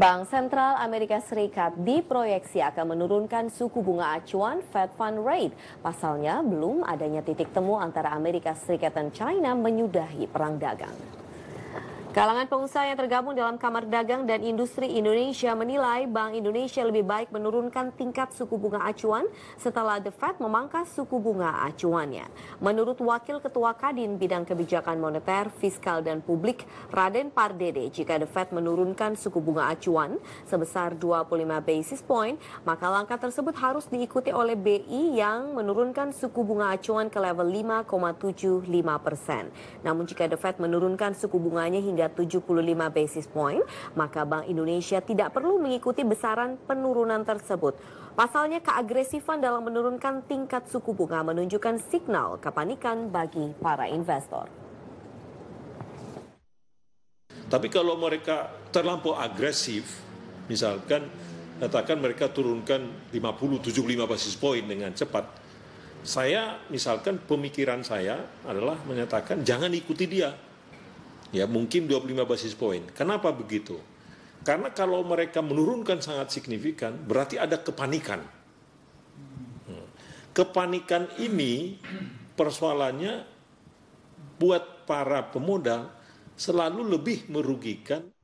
Bank Sentral Amerika Serikat diproyeksi akan menurunkan suku bunga acuan Fed Fund Rate. Pasalnya, belum adanya titik temu antara Amerika Serikat dan China menyudahi perang dagang. Kalangan pengusaha yang tergabung dalam Kamar Dagang dan Industri Indonesia menilai Bank Indonesia lebih baik menurunkan tingkat suku bunga acuan setelah The Fed memangkas suku bunga acuannya. Menurut Wakil Ketua Kadin Bidang Kebijakan Moneter, Fiskal dan Publik Raden Pardede, jika The Fed menurunkan suku bunga acuan sebesar 25 basis point, maka langkah tersebut harus diikuti oleh BI yang menurunkan suku bunga acuan ke level 5,75 persen. Namun jika The Fed menurunkan suku bunganya hingga hingga 75 basis point, maka Bank Indonesia tidak perlu mengikuti besaran penurunan tersebut. Pasalnya keagresifan dalam menurunkan tingkat suku bunga menunjukkan signal kepanikan bagi para investor. Tapi kalau mereka terlampau agresif, misalkan katakan mereka turunkan 50-75 basis point dengan cepat, saya misalkan pemikiran saya adalah menyatakan jangan ikuti dia Ya, mungkin 25 basis poin. Kenapa begitu? Karena kalau mereka menurunkan sangat signifikan, berarti ada kepanikan. Hmm. Kepanikan ini persoalannya buat para pemodal selalu lebih merugikan